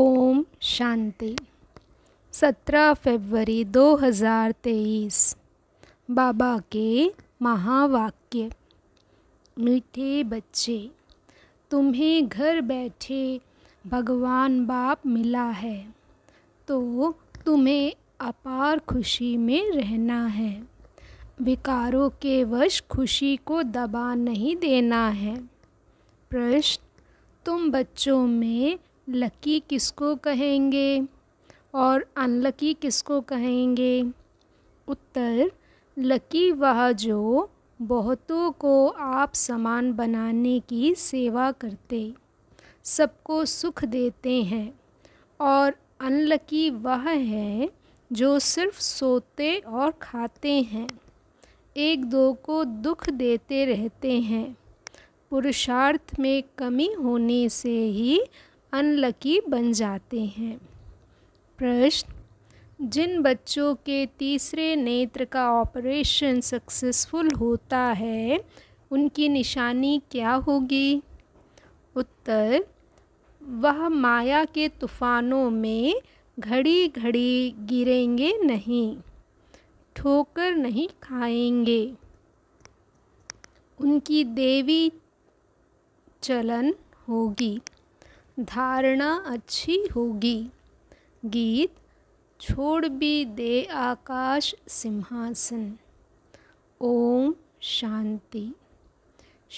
ओम शांति 17 फरवरी 2023 बाबा के महावाक्य मीठे बच्चे तुम्हें घर बैठे भगवान बाप मिला है तो तुम्हें अपार खुशी में रहना है विकारों के वश खुशी को दबा नहीं देना है प्रश्न तुम बच्चों में लकी किसको कहेंगे और अनलकी किसको कहेंगे उत्तर लकी वह जो बहुतों को आप समान बनाने की सेवा करते सबको सुख देते हैं और अनलकी वह है जो सिर्फ सोते और खाते हैं एक दो को दुख देते रहते हैं पुरुषार्थ में कमी होने से ही अनलकी बन जाते हैं प्रश्न जिन बच्चों के तीसरे नेत्र का ऑपरेशन सक्सेसफुल होता है उनकी निशानी क्या होगी उत्तर वह माया के तूफ़ानों में घड़ी घड़ी गिरेंगे नहीं ठोकर नहीं खाएंगे उनकी देवी चलन होगी धारणा अच्छी होगी गीत छोड़ भी दे आकाश सिंहासन ओम शांति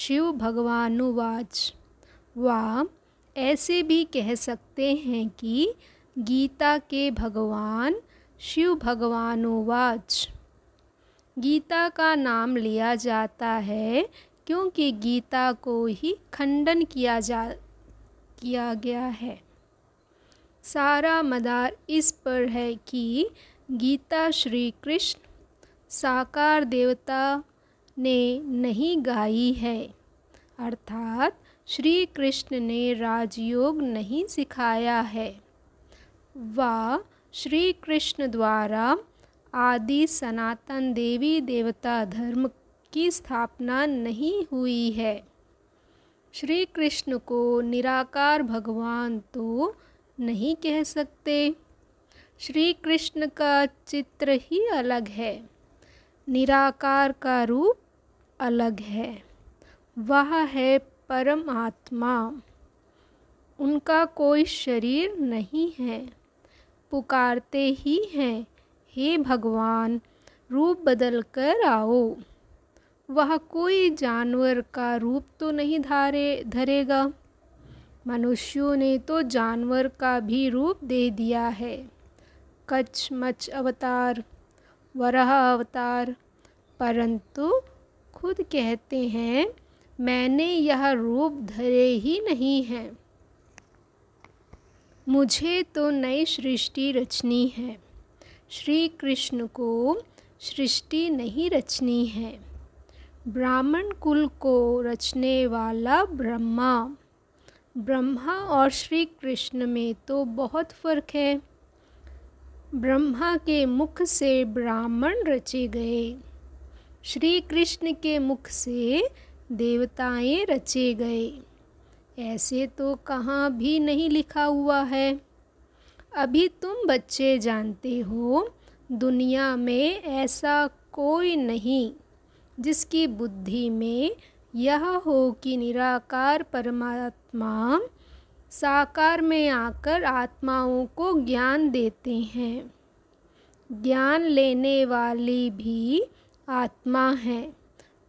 शिव भगवानुवाच वा ऐसे भी कह सकते हैं कि गीता के भगवान शिव भगवानुवाच गीता का नाम लिया जाता है क्योंकि गीता को ही खंडन किया जा किया गया है सारा मदार इस पर है कि गीता श्री कृष्ण साकार देवता ने नहीं गाई है अर्थात श्री कृष्ण ने राजयोग नहीं सिखाया है व श्री कृष्ण द्वारा आदि सनातन देवी देवता धर्म की स्थापना नहीं हुई है श्री कृष्ण को निराकार भगवान तो नहीं कह सकते श्री कृष्ण का चित्र ही अलग है निराकार का रूप अलग है वह है परमात्मा उनका कोई शरीर नहीं है पुकारते ही हैं हे भगवान रूप बदल कर आओ वह कोई जानवर का रूप तो नहीं धारे धरेगा मनुष्यों ने तो जानवर का भी रूप दे दिया है कच्छ मच अवतार वरह अवतार परंतु खुद कहते हैं मैंने यह रूप धरे ही नहीं है मुझे तो नई सृष्टि रचनी है श्री कृष्ण को सृष्टि नहीं रचनी है ब्राह्मण कुल को रचने वाला ब्रह्मा ब्रह्मा और श्री कृष्ण में तो बहुत फ़र्क है ब्रह्मा के मुख से ब्राह्मण रचे गए श्री कृष्ण के मुख से देवताएं रचे गए ऐसे तो कहाँ भी नहीं लिखा हुआ है अभी तुम बच्चे जानते हो दुनिया में ऐसा कोई नहीं जिसकी बुद्धि में यह हो कि निराकार परमात्मा साकार में आकर आत्माओं को ज्ञान देते हैं ज्ञान लेने वाली भी आत्मा है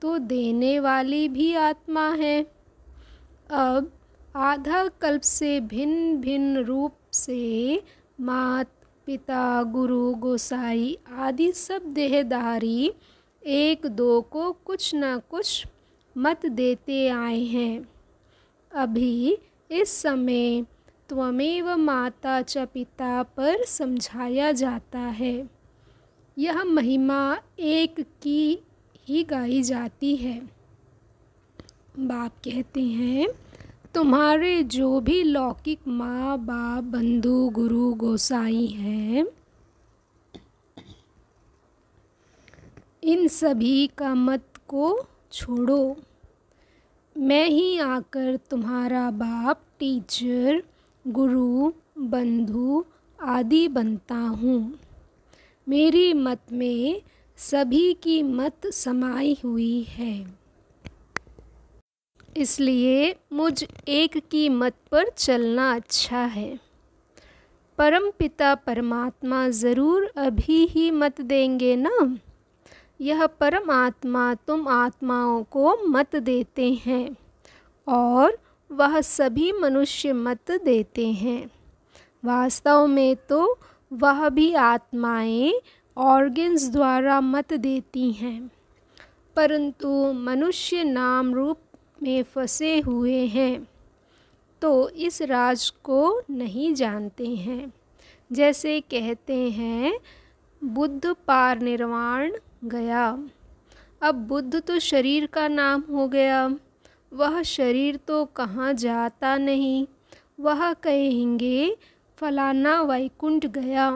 तो देने वाली भी आत्मा है अब आधा कल्प से भिन्न भिन्न रूप से मात पिता गुरु गोसाई आदि सब देहधारी एक दो को कुछ ना कुछ मत देते आए हैं अभी इस समय त्वमेव माता च पिता पर समझाया जाता है यह महिमा एक की ही गाई जाती है बाप कहते हैं तुम्हारे जो भी लौकिक माँ बाप बंधु गुरु गोसाई हैं इन सभी का मत को छोड़ो मैं ही आकर तुम्हारा बाप टीचर गुरु बंधु आदि बनता हूँ मेरी मत में सभी की मत समाई हुई है इसलिए मुझ एक की मत पर चलना अच्छा है परमपिता परमात्मा ज़रूर अभी ही मत देंगे ना यह परमात्मा तुम आत्माओं को मत देते हैं और वह सभी मनुष्य मत देते हैं वास्तव में तो वह भी आत्माएं ऑर्गेन्स द्वारा मत देती हैं परंतु मनुष्य नाम रूप में फंसे हुए हैं तो इस राज को नहीं जानते हैं जैसे कहते हैं बुद्ध पार निर्वाण गया अब बुद्ध तो शरीर का नाम हो गया वह शरीर तो कहाँ जाता नहीं वह कहेंगे फलाना वैकुंठ गया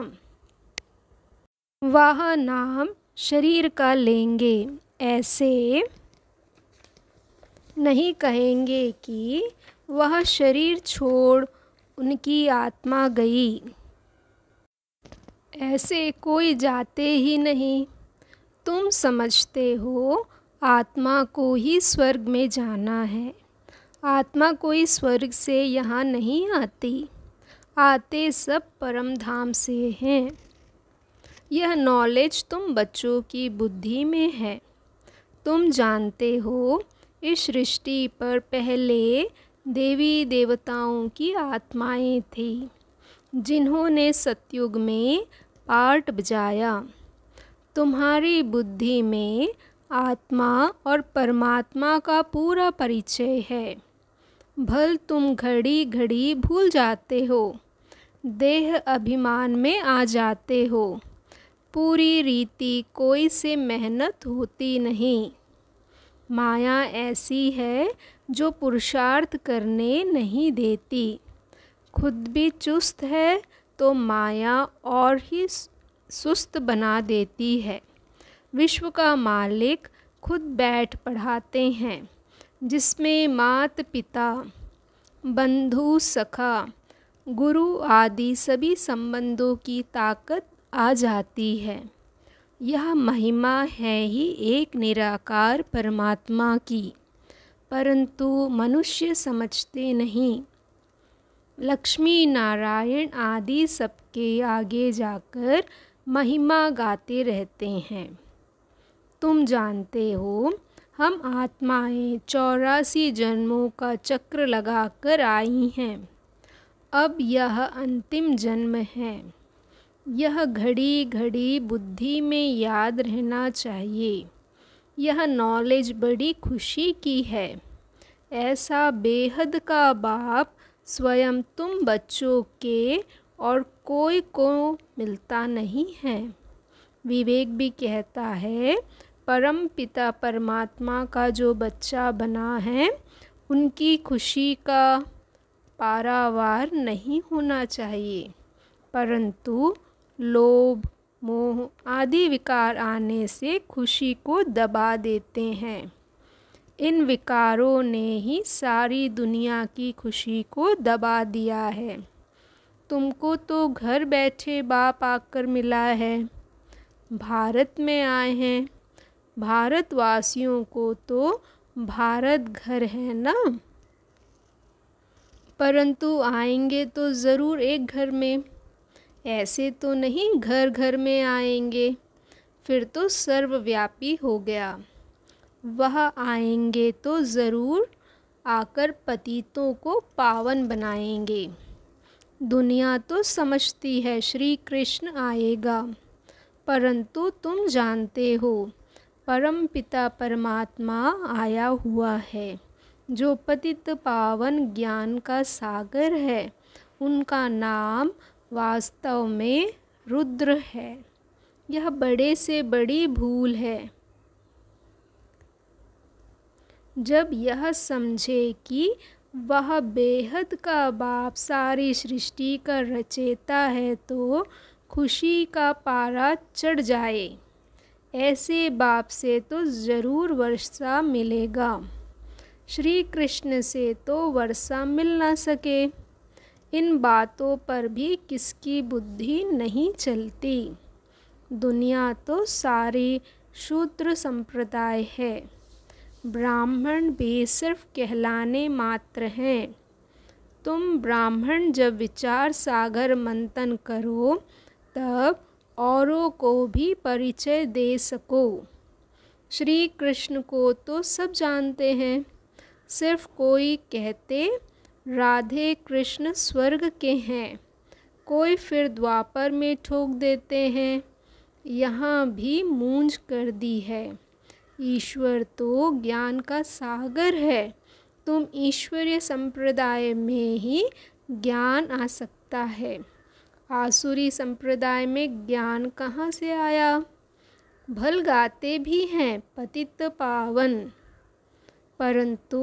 वह नाम शरीर का लेंगे ऐसे नहीं कहेंगे कि वह शरीर छोड़ उनकी आत्मा गई ऐसे कोई जाते ही नहीं तुम समझते हो आत्मा को ही स्वर्ग में जाना है आत्मा कोई स्वर्ग से यहाँ नहीं आती आते सब परम धाम से हैं यह नॉलेज तुम बच्चों की बुद्धि में है तुम जानते हो इस सृष्टि पर पहले देवी देवताओं की आत्माएं थी जिन्होंने सतयुग में पार्ट बजाया तुम्हारी बुद्धि में आत्मा और परमात्मा का पूरा परिचय है भल तुम घड़ी घड़ी भूल जाते हो देह अभिमान में आ जाते हो पूरी रीति कोई से मेहनत होती नहीं माया ऐसी है जो पुरुषार्थ करने नहीं देती खुद भी चुस्त है तो माया और ही सुस्त बना देती है विश्व का मालिक खुद बैठ पढ़ाते हैं जिसमें मात पिता बंधु सखा गुरु आदि सभी संबंधों की ताकत आ जाती है यह महिमा है ही एक निराकार परमात्मा की परंतु मनुष्य समझते नहीं लक्ष्मी नारायण आदि सबके आगे जाकर महिमा गाते रहते हैं तुम जानते हो हम आत्माएं चौरासी जन्मों का चक्र लगाकर आई हैं अब यह अंतिम जन्म है यह घड़ी घड़ी बुद्धि में याद रहना चाहिए यह नॉलेज बड़ी खुशी की है ऐसा बेहद का बाप स्वयं तुम बच्चों के और कोई को मिलता नहीं है विवेक भी कहता है परम पिता परमात्मा का जो बच्चा बना है उनकी खुशी का पारावार नहीं होना चाहिए परंतु लोभ मोह आदि विकार आने से खुशी को दबा देते हैं इन विकारों ने ही सारी दुनिया की खुशी को दबा दिया है तुमको तो घर बैठे बाप आकर मिला है भारत में आए हैं भारतवासियों को तो भारत घर है ना परंतु आएंगे तो ज़रूर एक घर में ऐसे तो नहीं घर घर में आएंगे फिर तो सर्वव्यापी हो गया वह आएंगे तो ज़रूर आकर पतितों को पावन बनाएंगे दुनिया तो समझती है श्री कृष्ण आएगा परंतु तुम जानते हो परम पिता परमात्मा आया हुआ है जो पतित पावन ज्ञान का सागर है उनका नाम वास्तव में रुद्र है यह बड़े से बड़ी भूल है जब यह समझे कि वह बेहद का बाप सारी सृष्टि का रचेता है तो खुशी का पारा चढ़ जाए ऐसे बाप से तो ज़रूर वर्षा मिलेगा श्री कृष्ण से तो वर्षा मिल ना सके इन बातों पर भी किसकी बुद्धि नहीं चलती दुनिया तो सारी शूद्र संप्रदाय है ब्राह्मण बेसर्फ कहलाने मात्र हैं तुम ब्राह्मण जब विचार सागर मंथन करो तब औरों को भी परिचय दे सको श्री कृष्ण को तो सब जानते हैं सिर्फ कोई कहते राधे कृष्ण स्वर्ग के हैं कोई फिर द्वापर में ठोक देते हैं यहाँ भी मूंज कर दी है ईश्वर तो ज्ञान का सागर है तुम ईश्वरीय संप्रदाय में ही ज्ञान आ सकता है आसुरी संप्रदाय में ज्ञान कहाँ से आया भल गाते भी हैं पतित पावन परंतु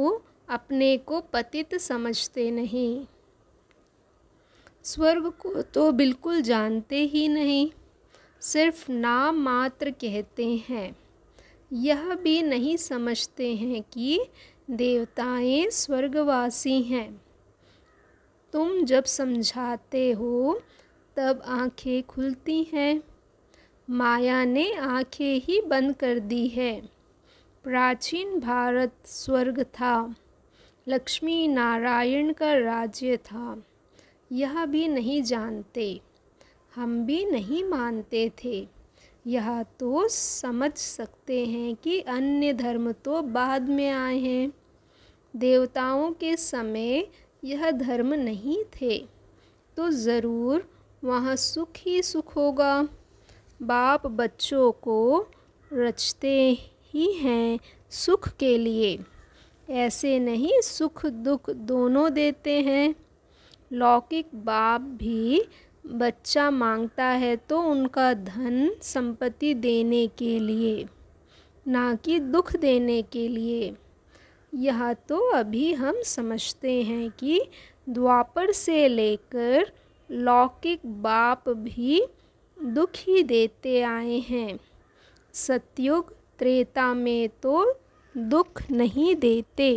अपने को पतित समझते नहीं स्वर्ग को तो बिल्कुल जानते ही नहीं सिर्फ नाम मात्र कहते हैं यह भी नहीं समझते हैं कि देवताएं स्वर्गवासी हैं तुम जब समझाते हो तब आंखें खुलती हैं माया ने आंखें ही बंद कर दी है प्राचीन भारत स्वर्ग था लक्ष्मी नारायण का राज्य था यह भी नहीं जानते हम भी नहीं मानते थे यह तो समझ सकते हैं कि अन्य धर्म तो बाद में आए हैं देवताओं के समय यह धर्म नहीं थे तो ज़रूर वहाँ सुख ही सुख होगा बाप बच्चों को रचते ही हैं सुख के लिए ऐसे नहीं सुख दुख दोनों देते हैं लौकिक बाप भी बच्चा मांगता है तो उनका धन संपत्ति देने के लिए ना कि दुख देने के लिए यह तो अभी हम समझते हैं कि द्वापर से लेकर लौकिक बाप भी दुख ही देते आए हैं सतयुग त्रेता में तो दुख नहीं देते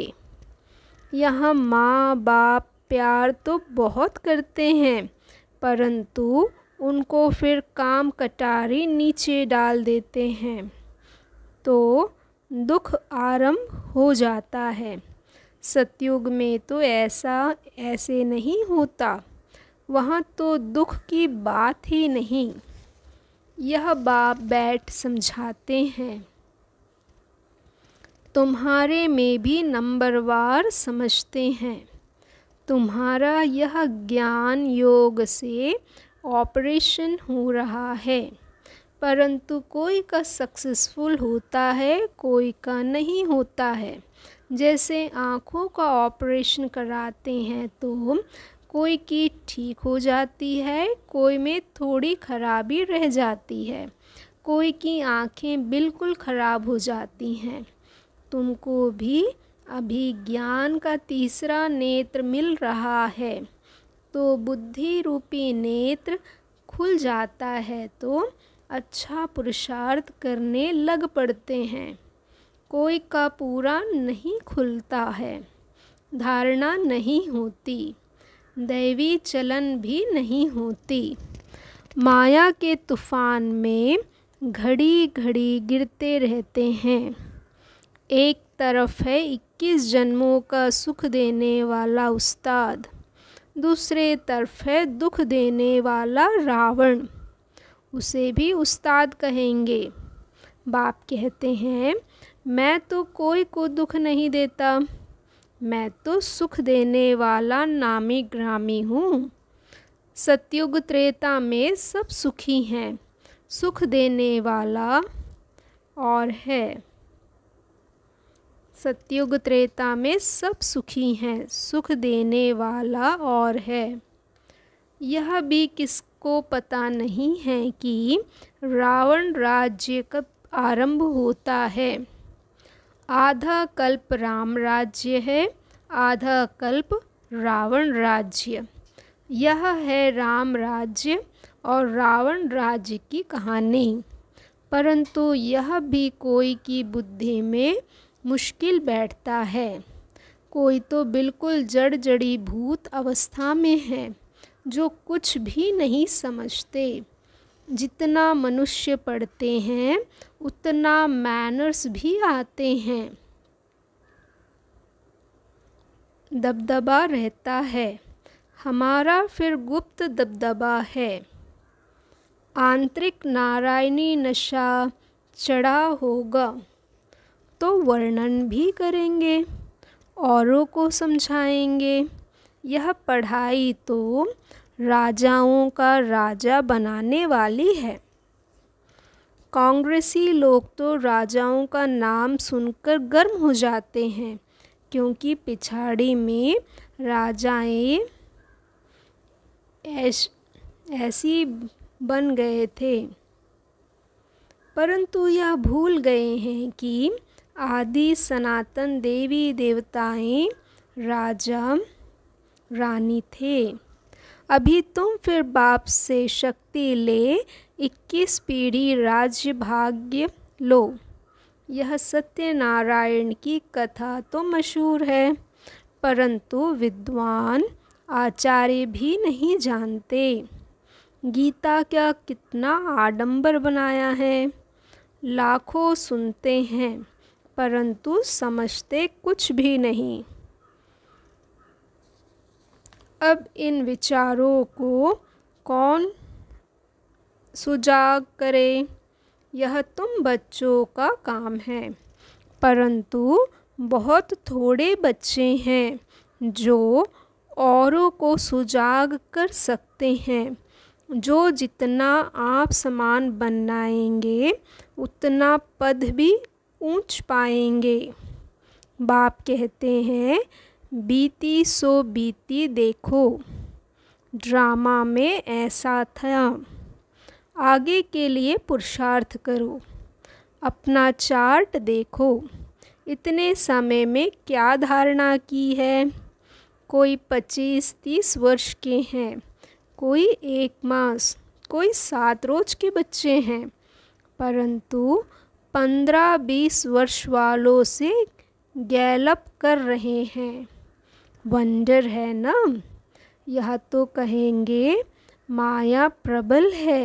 यहाँ माँ बाप प्यार तो बहुत करते हैं परंतु उनको फिर काम कटारी नीचे डाल देते हैं तो दुख आरंभ हो जाता है सतयुग में तो ऐसा ऐसे नहीं होता वहाँ तो दुख की बात ही नहीं यह बाप बैठ समझाते हैं तुम्हारे में भी नंबरवार समझते हैं तुम्हारा यह ज्ञान योग से ऑपरेशन हो रहा है परंतु कोई का सक्सेसफुल होता है कोई का नहीं होता है जैसे आँखों का ऑपरेशन कराते हैं तो कोई की ठीक हो जाती है कोई में थोड़ी खराबी रह जाती है कोई की आँखें बिल्कुल ख़राब हो जाती हैं तुमको भी अभी ज्ञान का तीसरा नेत्र मिल रहा है तो बुद्धि रूपी नेत्र खुल जाता है तो अच्छा पुरुषार्थ करने लग पड़ते हैं कोई का पूरा नहीं खुलता है धारणा नहीं होती दैवी चलन भी नहीं होती माया के तूफान में घड़ी घड़ी गिरते रहते हैं एक तरफ है इक्कीस जन्मों का सुख देने वाला उस्ताद दूसरे तरफ है दुख देने वाला रावण उसे भी उस्ताद कहेंगे बाप कहते हैं मैं तो कोई को दुख नहीं देता मैं तो सुख देने वाला नामी ग्रामी हूँ सतयुग त्रेता में सब सुखी हैं सुख देने वाला और है सत्युग त्रेता में सब सुखी हैं सुख देने वाला और है यह भी किसको पता नहीं है कि रावण राज्य कब आरंभ होता है आधा कल्प राम राज्य है आधा कल्प रावण राज्य यह है राम राज्य और रावण राज्य की कहानी परंतु यह भी कोई की बुद्धि में मुश्किल बैठता है कोई तो बिल्कुल जड़ जड़ी भूत अवस्था में है जो कुछ भी नहीं समझते जितना मनुष्य पढ़ते हैं उतना मैनर्स भी आते हैं दबदबा रहता है हमारा फिर गुप्त दबदबा है आंतरिक नारायणी नशा चढ़ा होगा तो वर्णन भी करेंगे औरों को समझाएंगे यह पढ़ाई तो राजाओं का राजा बनाने वाली है कांग्रेसी लोग तो राजाओं का नाम सुनकर गर्म हो जाते हैं क्योंकि पिछाड़ी में राजाएं ऐश ऐसी बन गए थे परंतु यह भूल गए हैं कि आदि सनातन देवी देवताएं राजा रानी थे अभी तुम फिर बाप से शक्ति ले इक्कीस पीढ़ी राज्य भाग्य लो यह सत्यनारायण की कथा तो मशहूर है परंतु विद्वान आचार्य भी नहीं जानते गीता का कितना आडंबर बनाया है लाखों सुनते हैं परंतु समझते कुछ भी नहीं अब इन विचारों को कौन सुजाग करे यह तुम बच्चों का काम है परंतु बहुत थोड़े बच्चे हैं जो औरों को सुजाग कर सकते हैं जो जितना आप समान बनाएंगे उतना पद भी ऊंच पाएंगे बाप कहते हैं बीती सो बीती देखो ड्रामा में ऐसा था आगे के लिए पुरुषार्थ करो अपना चार्ट देखो इतने समय में क्या धारणा की है कोई पच्चीस तीस वर्ष के हैं कोई एक मास कोई सात रोज के बच्चे हैं परंतु पंद्रह बीस वर्ष वालों से गैलप कर रहे हैं वंडर है ना यह तो कहेंगे माया प्रबल है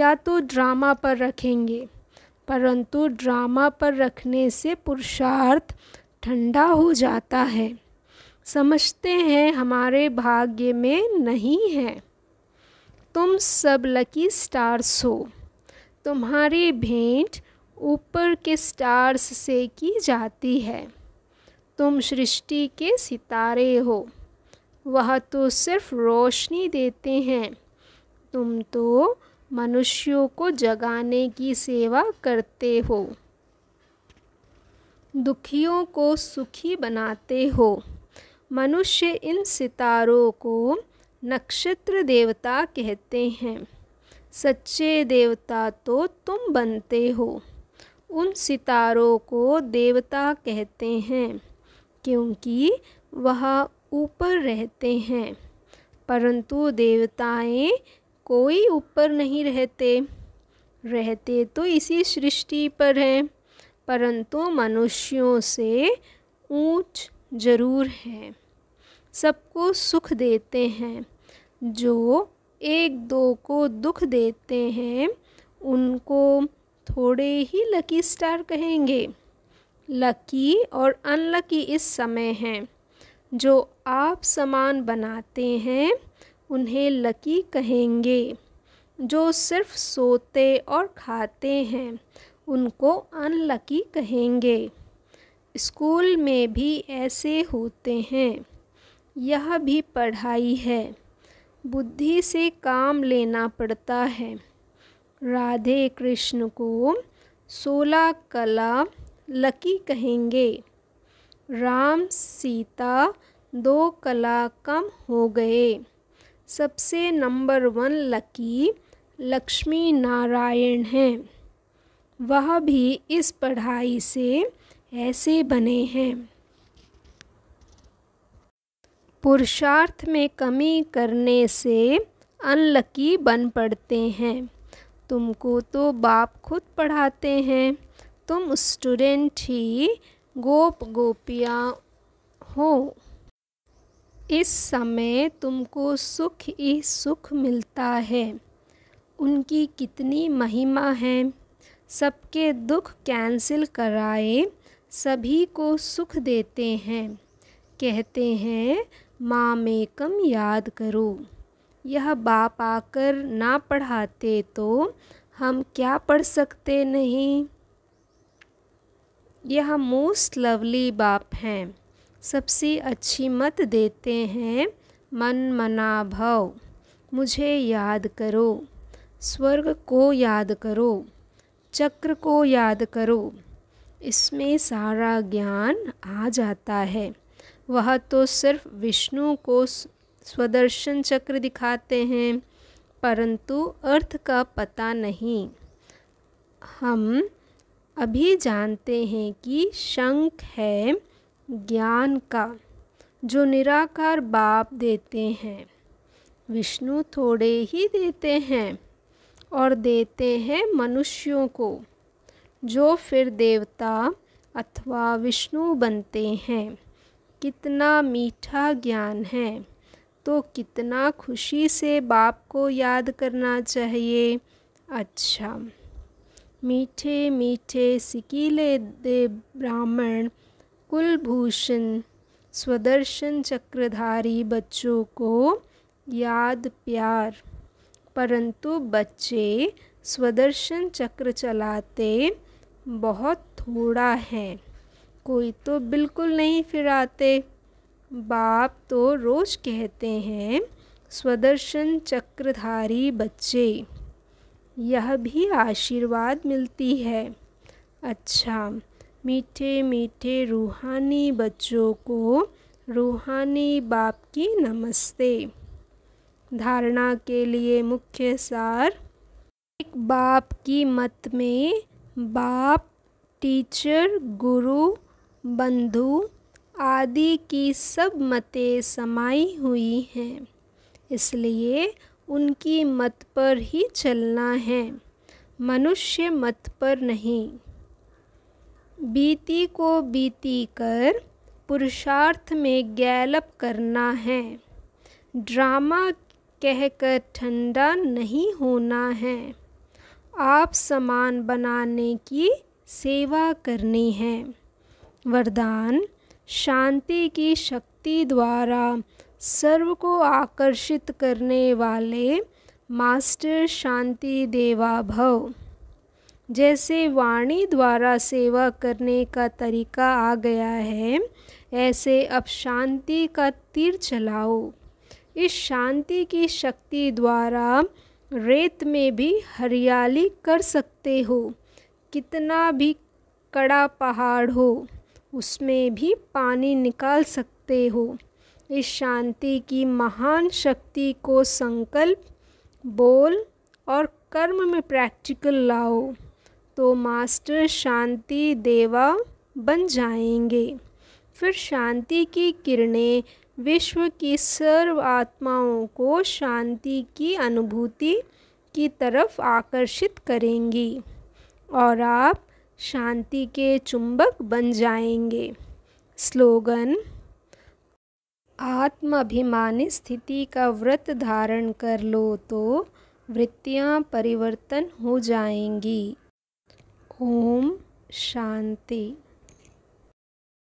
या तो ड्रामा पर रखेंगे परंतु ड्रामा पर रखने से पुरुषार्थ ठंडा हो जाता है समझते हैं हमारे भाग्य में नहीं है तुम सब लकी स्टार्स हो तुम्हारी भेंट ऊपर के स्टार्स से की जाती है तुम सृष्टि के सितारे हो वह तो सिर्फ रोशनी देते हैं तुम तो मनुष्यों को जगाने की सेवा करते हो दुखियों को सुखी बनाते हो मनुष्य इन सितारों को नक्षत्र देवता कहते हैं सच्चे देवता तो तुम बनते हो उन सितारों को देवता कहते हैं क्योंकि वह ऊपर रहते हैं परंतु देवताएं कोई ऊपर नहीं रहते रहते तो इसी सृष्टि पर हैं परंतु मनुष्यों से ऊंच जरूर हैं सबको सुख देते हैं जो एक दो को दुख देते हैं उनको थोड़े ही लकी स्टार कहेंगे लकी और अनलकी इस समय हैं जो आप समान बनाते हैं उन्हें लकी कहेंगे जो सिर्फ सोते और खाते हैं उनको अनलकी कहेंगे स्कूल में भी ऐसे होते हैं यह भी पढ़ाई है बुद्धि से काम लेना पड़ता है राधे कृष्ण को सोलह कला लकी कहेंगे राम सीता दो कला कम हो गए सबसे number one lucky Lakshmi Narayan हैं वह भी इस पढ़ाई से ऐसे बने हैं पुरुषार्थ में कमी करने से अनलकी बन पड़ते हैं तुमको तो बाप खुद पढ़ाते हैं तुम स्टूडेंट ही गोप गोपियाँ हो इस समय तुमको सुख ही सुख मिलता है उनकी कितनी महिमा है सबके दुख कैंसिल कराए सभी को सुख देते हैं कहते हैं माँ में कम याद करो यह बाप आकर ना पढ़ाते तो हम क्या पढ़ सकते नहीं यह मोस्ट लवली बाप हैं सबसे अच्छी मत देते हैं मन मना भव मुझे याद करो स्वर्ग को याद करो चक्र को याद करो इसमें सारा ज्ञान आ जाता है वह तो सिर्फ विष्णु को स्वदर्शन चक्र दिखाते हैं परंतु अर्थ का पता नहीं हम अभी जानते हैं कि शंख है ज्ञान का जो निराकार बाप देते हैं विष्णु थोड़े ही देते हैं और देते हैं मनुष्यों को जो फिर देवता अथवा विष्णु बनते हैं कितना मीठा ज्ञान है तो कितना खुशी से बाप को याद करना चाहिए अच्छा मीठे मीठे सिकीले दे ब्राह्मण कुलभूषण स्वदर्शन चक्रधारी बच्चों को याद प्यार परंतु बच्चे स्वदर्शन चक्र चलाते बहुत थोड़ा हैं कोई तो बिल्कुल नहीं फिराते बाप तो रोज़ कहते हैं स्वदर्शन चक्रधारी बच्चे यह भी आशीर्वाद मिलती है अच्छा मीठे मीठे रूहानी बच्चों को रूहानी बाप की नमस्ते धारणा के लिए मुख्य सार एक बाप की मत में बाप टीचर गुरु बंधु आदि की सब मतें समाई हुई हैं इसलिए उनकी मत पर ही चलना है मनुष्य मत पर नहीं बीती को बीती कर पुरुषार्थ में गैलप करना है ड्रामा कहकर ठंडा नहीं होना है आप समान बनाने की सेवा करनी है वरदान शांति की शक्ति द्वारा सर्व को आकर्षित करने वाले मास्टर शांति देवा भव जैसे वाणी द्वारा सेवा करने का तरीका आ गया है ऐसे अब शांति का तीर चलाओ इस शांति की शक्ति द्वारा रेत में भी हरियाली कर सकते हो कितना भी कड़ा पहाड़ हो उसमें भी पानी निकाल सकते हो इस शांति की महान शक्ति को संकल्प बोल और कर्म में प्रैक्टिकल लाओ तो मास्टर शांति देवा बन जाएंगे फिर शांति की किरणें विश्व की सर्व आत्माओं को शांति की अनुभूति की तरफ आकर्षित करेंगी और आप शांति के चुंबक बन जाएंगे स्लोगन आत्माभिमानी स्थिति का व्रत धारण कर लो तो वृत्तियाँ परिवर्तन हो जाएंगी ओम शांति